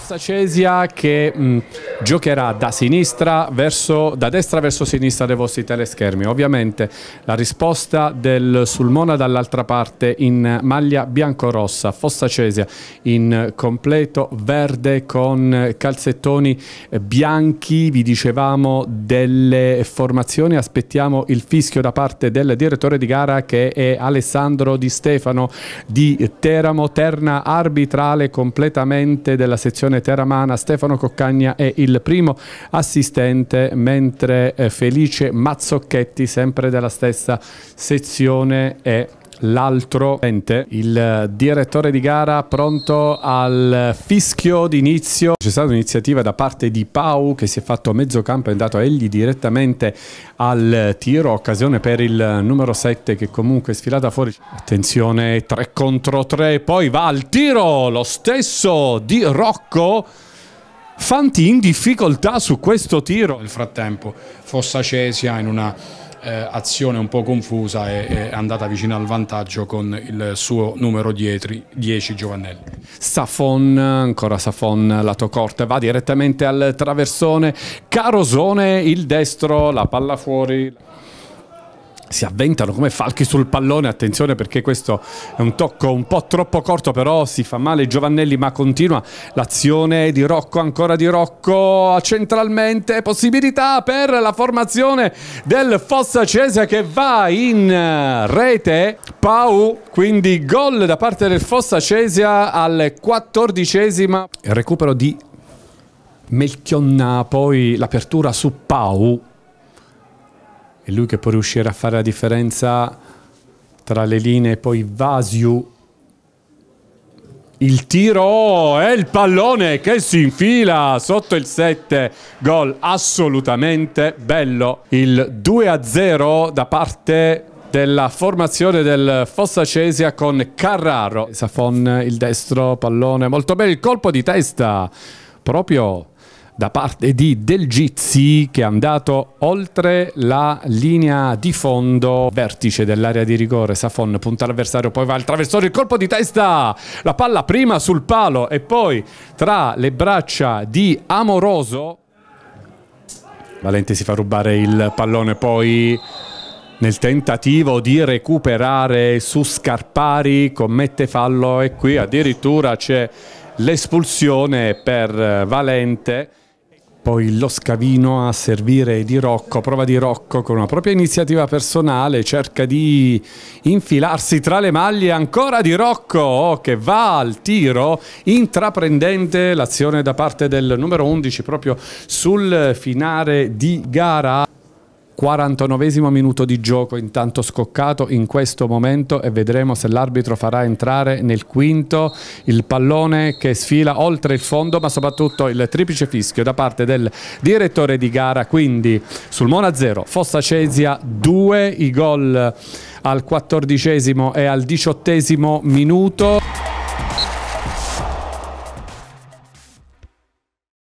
Sacesia che mh, giocherà da sinistra verso, da destra verso sinistra dei vostri teleschermi. Ovviamente la risposta del Sulmona dall'altra parte in maglia bianco-rossa, Fossa Cesia in completo verde con calzettoni bianchi, vi dicevamo delle formazioni, aspettiamo il fischio da parte del direttore di gara che è Alessandro Di Stefano di Teramo, terna arbitrale completamente della sezione teramana, Stefano Coccagna e il il primo assistente, mentre eh, Felice Mazzocchetti, sempre della stessa sezione, è l'altro ente, il eh, direttore di gara pronto al fischio d'inizio. C'è stata un'iniziativa da parte di Pau che si è fatto a mezzo campo e è andato egli direttamente al tiro, occasione per il numero 7 che comunque è sfilata fuori. Attenzione 3 contro 3, poi va al tiro lo stesso di Rocco. Fanti in difficoltà su questo tiro. Nel frattempo Fossa Cesia in una eh, azione un po' confusa è, è, andata vicino al vantaggio con il suo numero dietro, 10 Giovannelli. Safon, ancora Safon, lato corte, va direttamente al traversone, Carosone il destro, la palla fuori si avventano come falchi sul pallone. Attenzione perché questo è un tocco un po' troppo corto, però si fa male Giovannelli, ma continua l'azione di Rocco, ancora di Rocco centralmente. Possibilità per la formazione del Fossa Cese che va in rete. Pau, quindi gol da parte del Fossa Cesia al quattordicesima, Recupero di Melchionna, poi l'apertura su Pau è lui che può riuscire a fare la differenza tra le linee poi Vasiu il tiro e il pallone che si infila sotto il 7, gol assolutamente bello. Il 2-0 da parte della formazione del Fossacesia con Carraro. Safon il destro, pallone, molto bene il colpo di testa proprio da parte di Del Gizzi che è andato oltre la linea di fondo vertice dell'area di rigore. Safon punta l'avversario, poi va al traversone, il colpo di testa, la palla prima sul palo e poi tra le braccia di Amoroso. Valente si fa rubare il pallone poi nel tentativo di recuperare su Scarpari commette fallo e qui addirittura c'è l'espulsione per Valente poi lo scavino a servire di Rocco, prova di Rocco con una propria iniziativa personale, cerca di infilarsi tra le maglie ancora di Rocco oh, che va al tiro, intraprendente l'azione da parte del numero 11 proprio sul finale di gara. 49 minuto di gioco intanto scoccato in questo momento e vedremo se l'arbitro farà entrare nel quinto il pallone che sfila oltre il fondo ma soprattutto il triplice fischio da parte del direttore di gara quindi sul Mona 0 Fossa Cesia 2 i gol al quattordicesimo e al diciottesimo minuto